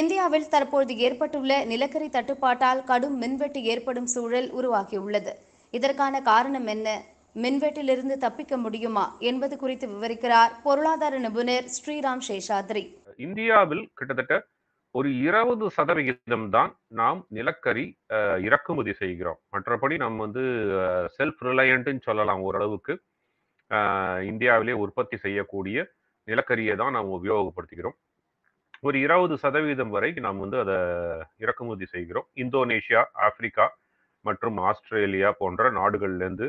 இந்தியாவில் தற்போது ஏற்பட்டுள்ள நிலக்கரி தட்டுப்பாட்டால் கடும் மின்வெட்டு ஏற்படும் சூழல் உருவாகியுள்ளது இதற்கான காரணம் என்ன மின்வெட்டிலிருந்து தப்பிக்க முடியுமா என்பது குறித்து விவரிக்கிறார் பொருளாதார நிபுணர் ஸ்ரீராம் சேஷாத்ரி இந்தியாவில் கிட்டத்தட்ட ஒரு இருபது சதவிகிதம் தான் நாம் நிலக்கரி இறக்குமதி செய்கிறோம் மற்றபடி நம்ம வந்து செல்ஃப் ரிலையன்ட் சொல்லலாம் ஓரளவுக்கு இந்தியாவிலே உற்பத்தி செய்யக்கூடிய நிலக்கரியை தான் நாம் உபயோகப்படுத்திக்கிறோம் ஒரு இருபது சதவீதம் வரை நாம் வந்து அதை இறக்குமதி செய்கிறோம் இந்தோனேஷியா ஆப்பிரிக்கா மற்றும் ஆஸ்திரேலியா போன்ற நாடுகள்லேருந்து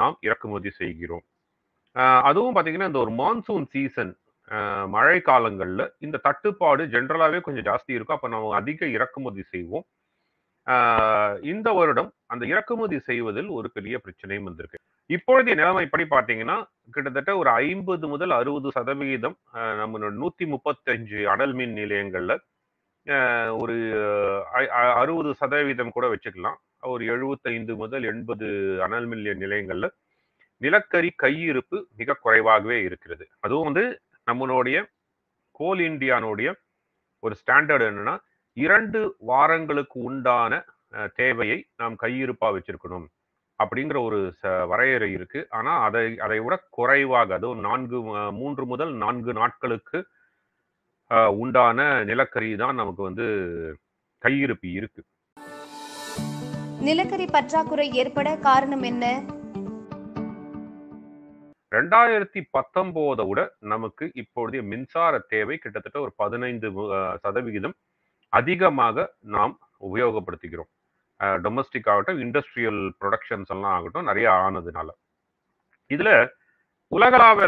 நாம் இறக்குமதி செய்கிறோம் அதுவும் பார்த்தீங்கன்னா இந்த ஒரு மான்சூன் சீசன் மழை காலங்களில் இந்த தட்டுப்பாடு ஜென்ரலாகவே கொஞ்சம் ஜாஸ்தி இருக்கும் அப்போ நம்ம அதிக இறக்குமதி செய்வோம் இந்த வருடம் அந்த இறக்குமதி செய்வதில் ஒரு பெரிய பிரச்சனையும் வந்திருக்கு இப்பொழுதைய நிலைமை எப்படி பார்த்தீங்கன்னா கிட்டத்தட்ட ஒரு ஐம்பது முதல் அறுபது சதவிகிதம் நம்மளோட நூத்தி முப்பத்தஞ்சு அனல் மின் நிலையங்கள்ல ஒரு அறுபது சதவீதம் கூட வச்சுக்கலாம் ஒரு எழுபத்தைந்து முதல் எண்பது அனல் மின் நிலையங்கள்ல நிலக்கரி கையிருப்பு மிக குறைவாகவே இருக்கிறது அதுவும் வந்து நம்மளுடைய கோல் இந்தியானுடைய ஒரு ஸ்டாண்டர்ட் என்னன்னா இரண்டு வாரங்களுக்கு உண்டான தேவையை நாம் கையிருப்பா வச்சிருக்கணும் அப்படிங்கிற ஒரு வரையறை இருக்கு ஆனா அதை அதை விட குறைவாக ஒரு நான்கு மூன்று முதல் நான்கு நாட்களுக்கு உண்டான நிலக்கரி தான் நமக்கு வந்து கையிருப்பு இருக்கு நிலக்கரி பற்றாக்குறை ஏற்பட காரணம் என்ன ரெண்டாயிரத்தி பத்தொன்பதை விட நமக்கு இப்பொழுதைய மின்சார தேவை கிட்டத்தட்ட ஒரு பதினைந்து சதவிகிதம் அதிகமாக நாம் உபயோகப்படுத்திக்கிறோம் டொமஸ்டிக் ஆகட்டும் இண்டஸ்ட்ரியல் ப்ரொடக்ஷன்ஸ் எல்லாம் ஆகட்டும் நிறைய ஆனதுனால இதுல உலகளாவிய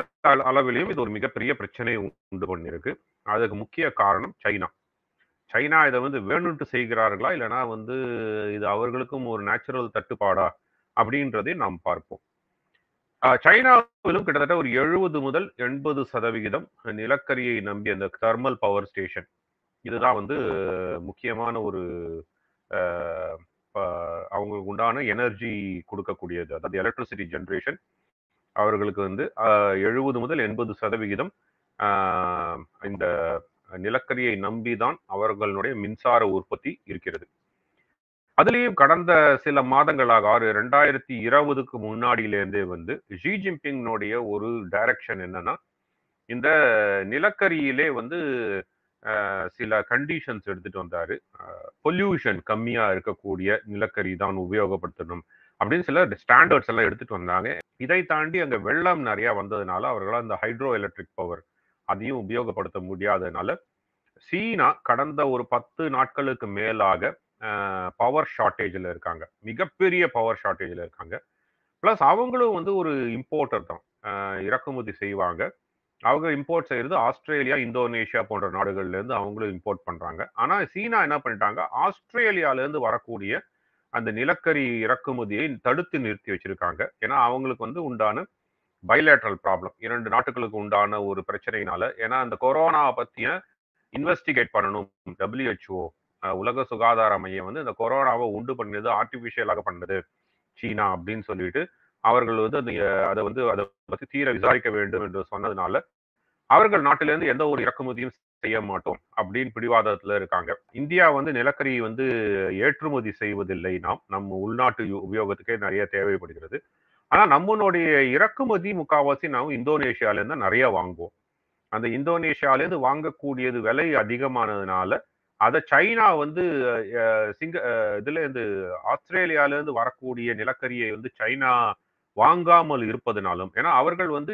அளவிலையும் இது ஒரு மிகப்பெரிய பிரச்சனை உண்டு பண்ணிருக்கு அதுக்கு முக்கிய காரணம் சைனா சைனா இதை வந்து வேணும்ட்டு செய்கிறார்களா இல்லைனா வந்து இது அவர்களுக்கும் ஒரு நேச்சுரல் தட்டுப்பாடா அப்படின்றதையும் நாம் பார்ப்போம் சைனாவிலும் கிட்டத்தட்ட ஒரு எழுபது முதல் எண்பது சதவிகிதம் நிலக்கரியை நம்பி அந்த தெர்மல் பவர் ஸ்டேஷன் இதுதான் வந்து முக்கியமான ஒரு அவங்களுக்கு உண்டான எனர்ஜி கொடுக்கக்கூடியது அதாவது எலக்ட்ரிசிட்டி ஜென்ரேஷன் அவர்களுக்கு வந்து எழுபது முதல் எண்பது சதவிகிதம் இந்த நிலக்கரியை நம்பி தான் அவர்களுடைய மின்சார உற்பத்தி இருக்கிறது அதுலேயும் கடந்த சில மாதங்களாக ஆறு ரெண்டாயிரத்தி இருபதுக்கு முன்னாடியிலேருந்தே வந்து ஷி ஜின்பிங்னுடைய ஒரு டைரக்ஷன் என்னன்னா இந்த நிலக்கரியிலே வந்து சில கண்டிஷன்ஸ் எடுத்துட்டு வந்தாரு பொல்யூஷன் கம்மியா இருக்கக்கூடிய நிலக்கரி தான் உபயோகப்படுத்தணும் அப்படின்னு சில ஸ்டாண்டர்ட்ஸ் எல்லாம் எடுத்துட்டு வந்தாங்க இதை தாண்டி அங்க வெள்ளம் நிறைய வந்ததுனால அவர்களால் அந்த ஹைட்ரோ எலக்ட்ரிக் பவர் அதையும் உபயோகப்படுத்த முடியாததுனால சீனா கடந்த ஒரு பத்து நாட்களுக்கு மேலாக பவர் ஷார்ட்டேஜில் இருக்காங்க மிகப்பெரிய பவர் ஷார்ட்டேஜில் இருக்காங்க ப்ளஸ் அவங்களும் வந்து ஒரு இம்போர்ட்டர் தான் இறக்குமதி செய்வாங்க அவங்க இம்போர்ட் செய்யறது ஆஸ்திரேலியா இந்தோனேஷியா போன்ற நாடுகள்ல இருந்து அவங்களும் இம்போர்ட் பண்றாங்க ஆனா சீனா என்ன பண்ணிட்டாங்க ஆஸ்திரேலியால இருந்து வரக்கூடிய அந்த நிலக்கரி இறக்குமதியை தடுத்து நிறுத்தி வச்சிருக்காங்க ஏன்னா அவங்களுக்கு வந்து உண்டான பைலேட்ரல் ப்ராப்ளம் இரண்டு நாட்டுகளுக்கு உண்டான ஒரு பிரச்சனையினால ஏன்னா அந்த கொரோனா பத்திய இன்வெஸ்டிகேட் பண்ணணும் டபிள்யூஹெச்ஓ உலக சுகாதார மையம் வந்து இந்த கொரோனாவை உண்டு பண்ணது ஆர்டிபிஷியலாக பண்ணது சீனா அப்படின்னு சொல்லிட்டு அவர்கள் வந்து அந்த அதை வந்து அதை பற்றி தீர விசாரிக்க வேண்டும் என்று சொன்னதுனால அவர்கள் நாட்டிலிருந்து எந்த ஒரு இறக்குமதியும் செய்ய மாட்டோம் அப்படின்னு பிடிவாதத்துல இருக்காங்க இந்தியா வந்து நிலக்கரி வந்து ஏற்றுமதி செய்வதில்லை நாம் நம்ம உள்நாட்டு உபயோகத்துக்கே நிறைய தேவைப்படுகிறது ஆனா நம்மளுடைய இறக்குமதி முக்காவாசி நாம் இந்தோனேஷியாலேருந்து நிறைய வாங்குவோம் அந்த இந்தோனேஷியால இருந்து வாங்கக்கூடியது விலை அதிகமானதுனால அதை சைனா வந்து சிங்க இதுல இருந்து ஆஸ்திரேலியால இருந்து வரக்கூடிய நிலக்கரியை வந்து சைனா வாங்காமல் இருப்பதனாலும் ஏன்னா அவர்கள் வந்து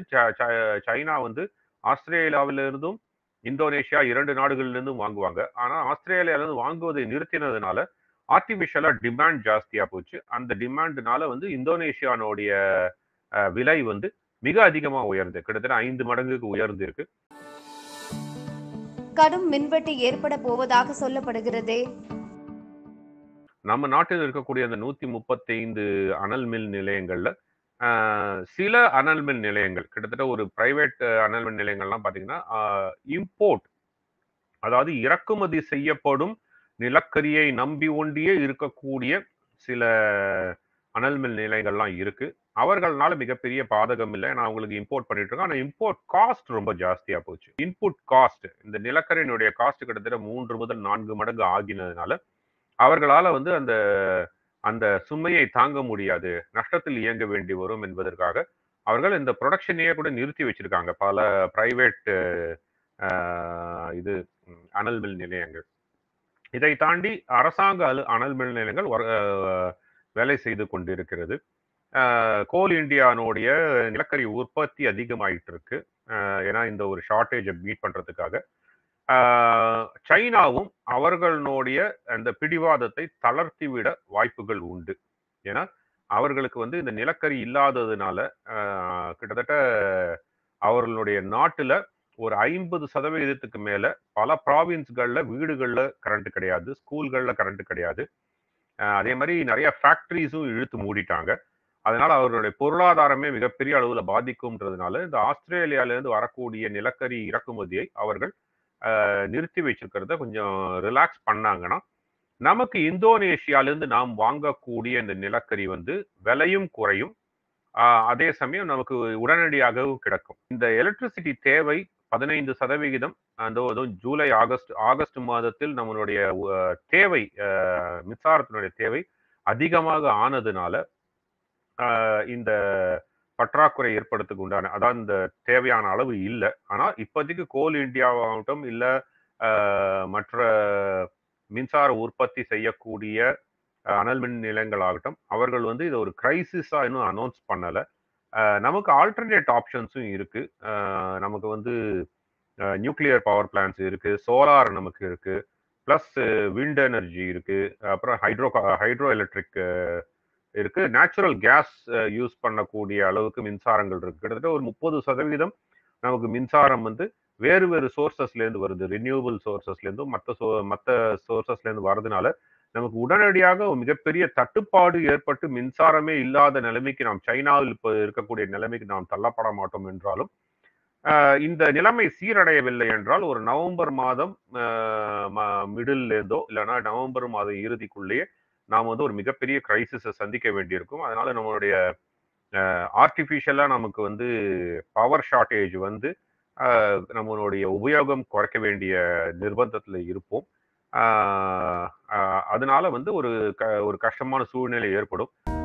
சைனா வந்து ஆஸ்திரேலியாவிலிருந்தும் இந்தோனேஷியா இரண்டு நாடுகளிலிருந்தும் வாங்குவாங்க ஆனால் ஆஸ்திரேலியாவிலிருந்து வாங்குவதை நிறுத்தினதுனால ஆர்டிஃபிஷியலாக டிமாண்ட் ஜாஸ்தியாக போச்சு அந்த டிமாண்ட்னால வந்து இந்தோனேஷியானுடைய விலை வந்து மிக அதிகமாக உயர்ந்து கிட்டத்தட்ட ஐந்து மடங்குக்கு உயர்ந்து இருக்கு கடும் மின்வெட்டு ஏற்பட போவதாக சொல்லப்படுகிறது நம்ம நாட்டில் இருக்கக்கூடிய அந்த நூத்தி முப்பத்தி ஐந்து அனல் மின் நிலையங்கள்ல சில அனல் மின் நிலையங்கள் கிட்டத்தட்ட ஒரு பிரைவேட் அனல் மின் நிலையங்கள்லாம் பார்த்தீங்கன்னா இம்போர்ட் அதாவது இறக்குமதி செய்யப்படும் நிலக்கரியை நம்பி ஒண்டியே இருக்கக்கூடிய சில அனல் மின் நிலையங்கள்லாம் இருக்கு அவர்களால மிகப்பெரிய பாதகம் இல்லை நான் அவங்களுக்கு இம்போர்ட் பண்ணிட்டு இருக்கேன் ஆனால் இம்போர்ட் காஸ்ட் ரொம்ப ஜாஸ்தியா போச்சு இன்புட் காஸ்ட் இந்த நிலக்கரியினுடைய காஸ்ட் கிட்டத்தட்ட மூன்று முதல் நான்கு மடங்கு ஆகினதுனால அவர்களால வந்து அந்த அந்த சுமையை தாங்க முடியாது நஷ்டத்தில் இயங்க வேண்டி வரும் என்பதற்காக அவர்கள் இந்த ப்ரொடக்ஷனையே கூட நிறுத்தி வச்சிருக்காங்க பல பிரைவேட் இது அனல் மில் நிலையங்கள் இதை தாண்டி அரசாங்க அலு அனல் மில் நிலையங்கள் வேலை செய்து கொண்டிருக்கிறது கோல் இந்தியானுடைய நிலக்கரி உற்பத்தி அதிகமாயிட்டு இருக்கு ஏன்னா இந்த ஒரு ஷார்ட்டேஜை மீட் பண்றதுக்காக சைனாவும் அவர்களுடைய அந்த பிடிவாதத்தை தளர்த்திவிட வாய்ப்புகள் உண்டு ஏன்னா அவர்களுக்கு வந்து இந்த நிலக்கரி இல்லாததுனால கிட்டத்தட்ட அவர்களுடைய நாட்டில் ஒரு ஐம்பது சதவீதத்துக்கு மேலே பல ப்ராவின்ஸ்களில் வீடுகளில் கரண்ட் கிடையாது ஸ்கூல்களில் கரண்ட் கிடையாது அதே மாதிரி நிறைய ஃபேக்ட்ரிஸும் இழுத்து மூடிட்டாங்க அதனால் அவர்களுடைய பொருளாதாரமே மிகப்பெரிய அளவில் பாதிக்கும்ன்றதுனால இந்த ஆஸ்திரேலியாவிலேருந்து வரக்கூடிய நிலக்கரி இறக்குமதியை அவர்கள் நிறுத்தி வச்சிருக்கிறத கொஞ்சம் ரிலாக்ஸ் பண்ணாங்கன்னா நமக்கு இந்தோனேஷியாலேருந்து நாம் வாங்கக்கூடிய இந்த நிலக்கரி வந்து விலையும் குறையும் அதே சமயம் நமக்கு உடனடியாகவும் கிடைக்கும் இந்த எலக்ட்ரிசிட்டி தேவை பதினைந்து சதவிகிதம் அந்த அதுவும் ஜூலை ஆகஸ்ட் ஆகஸ்ட் மாதத்தில் நம்மளுடைய தேவை மின்சாரத்தினுடைய தேவை அதிகமாக ஆனதுனால இந்த பற்றாக்குறை ஏற்படுத்துக்கு உண்டான அதான் இந்த தேவையான அளவு இல்லை ஆனால் இப்போதைக்கு கோல் இந்தியாவாகட்டும் இல்லை மற்ற மின்சார உற்பத்தி செய்யக்கூடிய அனல் மின் நிலையங்களாகட்டும் அவர்கள் வந்து இதை ஒரு கிரைசிஸாக இன்னும் அனௌன்ஸ் பண்ணலை நமக்கு ஆல்டர்னேட் ஆப்ஷன்ஸும் இருக்குது நமக்கு வந்து நியூக்ளியர் பவர் பிளான்ஸ் இருக்குது சோலார் நமக்கு இருக்குது ப்ளஸ் விண்ட் எனர்ஜி இருக்குது அப்புறம் ஹைட்ரோ ஹைட்ரோ எலக்ட்ரிக் இருக்கு நேச்சுரல் கேஸ் யூஸ் பண்ணக்கூடிய அளவுக்கு மின்சாரங்கள் இருக்கு கிட்டத்தட்ட ஒரு முப்பது சதவீதம் நமக்கு மின்சாரம் வந்து வேறு வேறு சோர்சஸ்லேருந்து வருது ரினியூவபிள் சோர்சஸ்லேருந்தும் மற்ற சோ மற்ற சோர்சஸ்லேருந்து வரதுனால நமக்கு உடனடியாக மிகப்பெரிய தட்டுப்பாடு ஏற்பட்டு மின்சாரமே இல்லாத நிலைமைக்கு நாம் சைனாவில் இப்போ இருக்கக்கூடிய நிலைமைக்கு நாம் தள்ளப்பட மாட்டோம் என்றாலும் இந்த நிலைமை சீரடையவில்லை என்றால் ஒரு நவம்பர் மாதம் இருந்தோ இல்லைன்னா நவம்பர் மாதம் இறுதிக்குள்ளேயே நாம் வந்து ஒரு மிகப்பெரிய கிரைசிஸை சந்திக்க வேண்டியிருக்கும் அதனால நம்மளுடைய ஆர்டிஃபிஷியலாக நமக்கு வந்து பவர் ஷார்ட்டேஜ் வந்து நம்மளுடைய உபயோகம் குறைக்க வேண்டிய நிர்பந்தத்தில் இருப்போம் அதனால வந்து ஒரு க ஒரு கஷ்டமான சூழ்நிலை ஏற்படும்